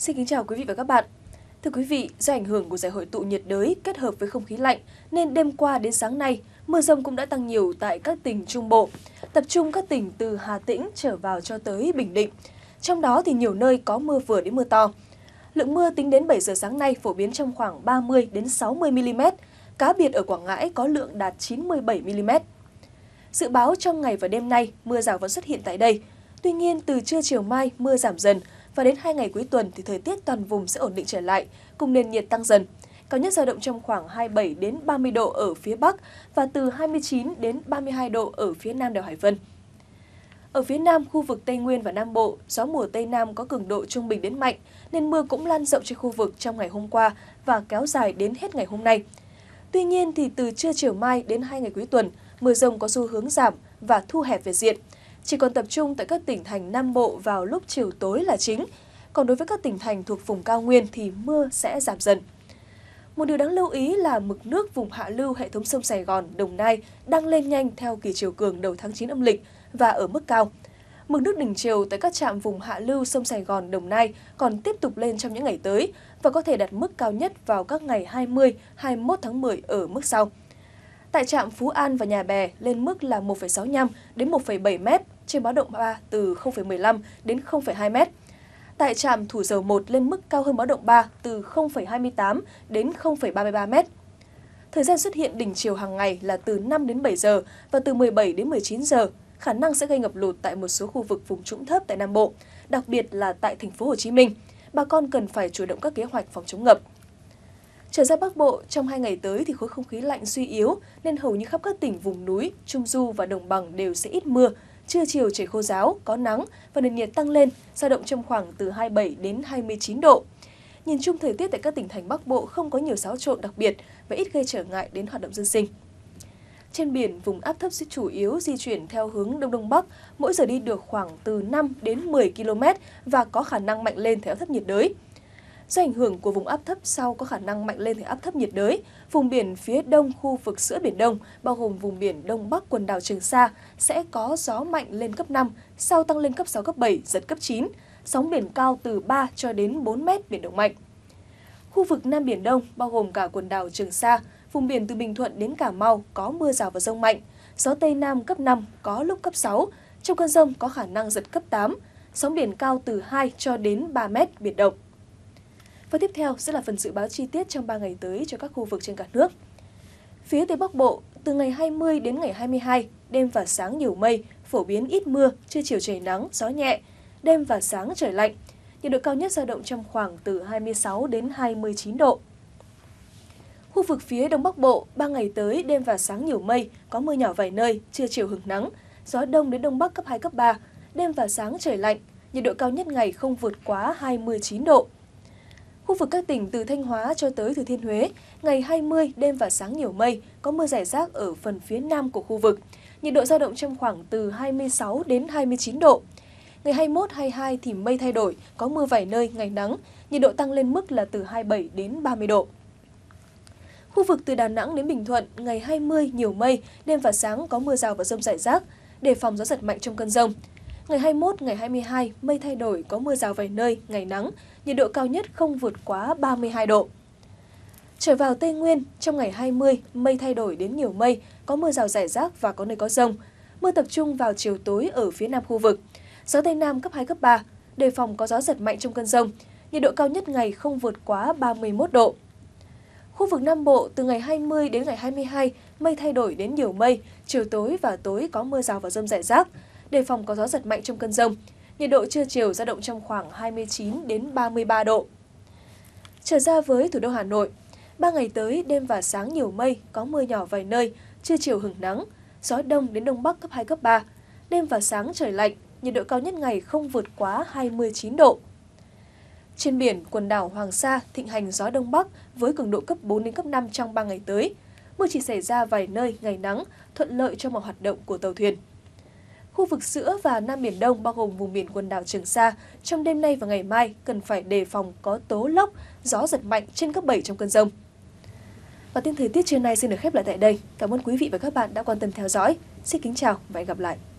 Xin kính chào quý vị và các bạn. Thưa quý vị, do ảnh hưởng của giải hội tụ nhiệt đới kết hợp với không khí lạnh nên đêm qua đến sáng nay, mưa rông cũng đã tăng nhiều tại các tỉnh Trung Bộ, tập trung các tỉnh từ Hà Tĩnh trở vào cho tới Bình Định. Trong đó thì nhiều nơi có mưa vừa đến mưa to. Lượng mưa tính đến 7 giờ sáng nay phổ biến trong khoảng 30 đến 60 mm, cá biệt ở Quảng Ngãi có lượng đạt 97 mm. Dự báo trong ngày và đêm nay, mưa rào vẫn xuất hiện tại đây. Tuy nhiên, từ trưa chiều mai, mưa giảm dần, và đến hai ngày cuối tuần thì thời tiết toàn vùng sẽ ổn định trở lại, cùng nền nhiệt tăng dần. Cao nhất dao động trong khoảng 27 đến 30 độ ở phía Bắc và từ 29 đến 32 độ ở phía Nam đèo Hải Vân. Ở phía Nam, khu vực Tây Nguyên và Nam Bộ, gió mùa Tây Nam có cường độ trung bình đến mạnh, nên mưa cũng lan rộng trên khu vực trong ngày hôm qua và kéo dài đến hết ngày hôm nay. Tuy nhiên, thì từ trưa chiều mai đến hai ngày cuối tuần, mưa rông có xu hướng giảm và thu hẹp về diện – chỉ còn tập trung tại các tỉnh thành Nam Bộ vào lúc chiều tối là chính. Còn đối với các tỉnh thành thuộc vùng cao nguyên thì mưa sẽ giảm dần. Một điều đáng lưu ý là mực nước vùng hạ lưu hệ thống sông Sài Gòn, Đồng Nai đang lên nhanh theo kỳ chiều cường đầu tháng 9 âm lịch và ở mức cao. Mực nước đỉnh chiều tại các trạm vùng hạ lưu sông Sài Gòn, Đồng Nai còn tiếp tục lên trong những ngày tới và có thể đạt mức cao nhất vào các ngày 20, 21 tháng 10 ở mức sau tại trạm Phú An và Nhà Bè lên mức là 1,65 đến 1,7 m, trên báo động 3 từ 0,15 đến 0,2 m. Tại trạm Thủ Dầu 1 lên mức cao hơn báo động 3 từ 0,28 đến 0,33 m. Thời gian xuất hiện đỉnh chiều hàng ngày là từ 5 đến 7 giờ và từ 17 đến 19 giờ, khả năng sẽ gây ngập lụt tại một số khu vực vùng trũng thấp tại Nam Bộ, đặc biệt là tại thành phố Hồ Chí Minh. Bà con cần phải chủ động các kế hoạch phòng chống ngập. Trở ra Bắc Bộ, trong hai ngày tới thì khối không khí lạnh suy yếu nên hầu như khắp các tỉnh vùng núi, Trung Du và Đồng Bằng đều sẽ ít mưa. Trưa chiều trời khô giáo, có nắng và nền nhiệt tăng lên, dao động trong khoảng từ 27 đến 29 độ. Nhìn chung thời tiết tại các tỉnh thành Bắc Bộ không có nhiều xáo trộn đặc biệt và ít gây trở ngại đến hoạt động dân sinh. Trên biển, vùng áp thấp sẽ chủ yếu di chuyển theo hướng Đông Đông Bắc, mỗi giờ đi được khoảng từ 5 đến 10 km và có khả năng mạnh lên theo thấp nhiệt đới. Do ảnh hưởng của vùng áp thấp sau có khả năng mạnh lên thành áp thấp nhiệt đới, vùng biển phía đông khu vực giữa Biển Đông, bao gồm vùng biển Đông Bắc quần đảo Trường Sa, sẽ có gió mạnh lên cấp 5, sau tăng lên cấp 6, cấp 7, giật cấp 9, sóng biển cao từ 3 cho đến 4 mét biển động mạnh. Khu vực Nam Biển Đông, bao gồm cả quần đảo Trường Sa, vùng biển từ Bình Thuận đến Cà Mau có mưa rào và rông mạnh, gió Tây Nam cấp 5, có lúc cấp 6, trong cơn rông có khả năng giật cấp 8, sóng biển cao từ 2 cho đến 3 mét biển động. Và tiếp theo sẽ là phần dự báo chi tiết trong 3 ngày tới cho các khu vực trên cả nước. Phía Tây Bắc Bộ, từ ngày 20 đến ngày 22, đêm và sáng nhiều mây, phổ biến ít mưa, trưa chiều trời nắng, gió nhẹ, đêm và sáng trời lạnh. Nhiệt độ cao nhất dao động trong khoảng từ 26 đến 29 độ. Khu vực phía Đông Bắc Bộ, 3 ngày tới, đêm và sáng nhiều mây, có mưa nhỏ vài nơi, trưa chiều hứng nắng, gió đông đến Đông Bắc cấp 2, cấp 3, đêm và sáng trời lạnh, nhiệt độ cao nhất ngày không vượt quá 29 độ. Khu vực các tỉnh từ Thanh Hóa cho tới Thừa Thiên Huế, ngày 20 đêm và sáng nhiều mây, có mưa rải rác ở phần phía nam của khu vực. Nhiệt độ dao động trong khoảng từ 26 đến 29 độ. Ngày 21, 22 thì mây thay đổi, có mưa vài nơi, ngày nắng, nhiệt độ tăng lên mức là từ 27 đến 30 độ. Khu vực từ Đà Nẵng đến Bình Thuận, ngày 20 nhiều mây, đêm và sáng có mưa rào và rông rải rác, đề phòng gió giật mạnh trong cơn rông. Ngày 21, ngày 22, mây thay đổi, có mưa rào vài nơi, ngày nắng, nhiệt độ cao nhất không vượt quá 32 độ. Trở vào Tây Nguyên, trong ngày 20, mây thay đổi đến nhiều mây, có mưa rào rải rác và có nơi có rông. Mưa tập trung vào chiều tối ở phía nam khu vực. Gió Tây Nam cấp 2, cấp 3, đề phòng có gió giật mạnh trong cơn rông. Nhiệt độ cao nhất ngày không vượt quá 31 độ. Khu vực Nam Bộ từ ngày 20 đến ngày 22, mây thay đổi đến nhiều mây, chiều tối và tối có mưa rào và rông rải rác đề phòng có gió giật mạnh trong cơn rông. Nhiệt độ trưa chiều dao động trong khoảng 29 đến 33 độ. Trở ra với thủ đô Hà Nội, ba ngày tới đêm và sáng nhiều mây, có mưa nhỏ vài nơi, trưa chiều hứng nắng, gió đông đến đông bắc cấp 2 cấp 3. Đêm và sáng trời lạnh, nhiệt độ cao nhất ngày không vượt quá 29 độ. Trên biển, quần đảo Hoàng Sa thịnh hành gió đông bắc với cường độ cấp 4 đến cấp 5 trong 3 ngày tới. Mưa chỉ xảy ra vài nơi ngày nắng, thuận lợi cho mọi hoạt động của tàu thuyền. Khu vực giữa và Nam Biển Đông bao gồm vùng biển quần đảo Trường Sa, trong đêm nay và ngày mai cần phải đề phòng có tố lốc, gió giật mạnh trên cấp 7 trong cơn rông. Và tin thời tiết trưa nay xin được khép lại tại đây. Cảm ơn quý vị và các bạn đã quan tâm theo dõi. Xin kính chào và hẹn gặp lại.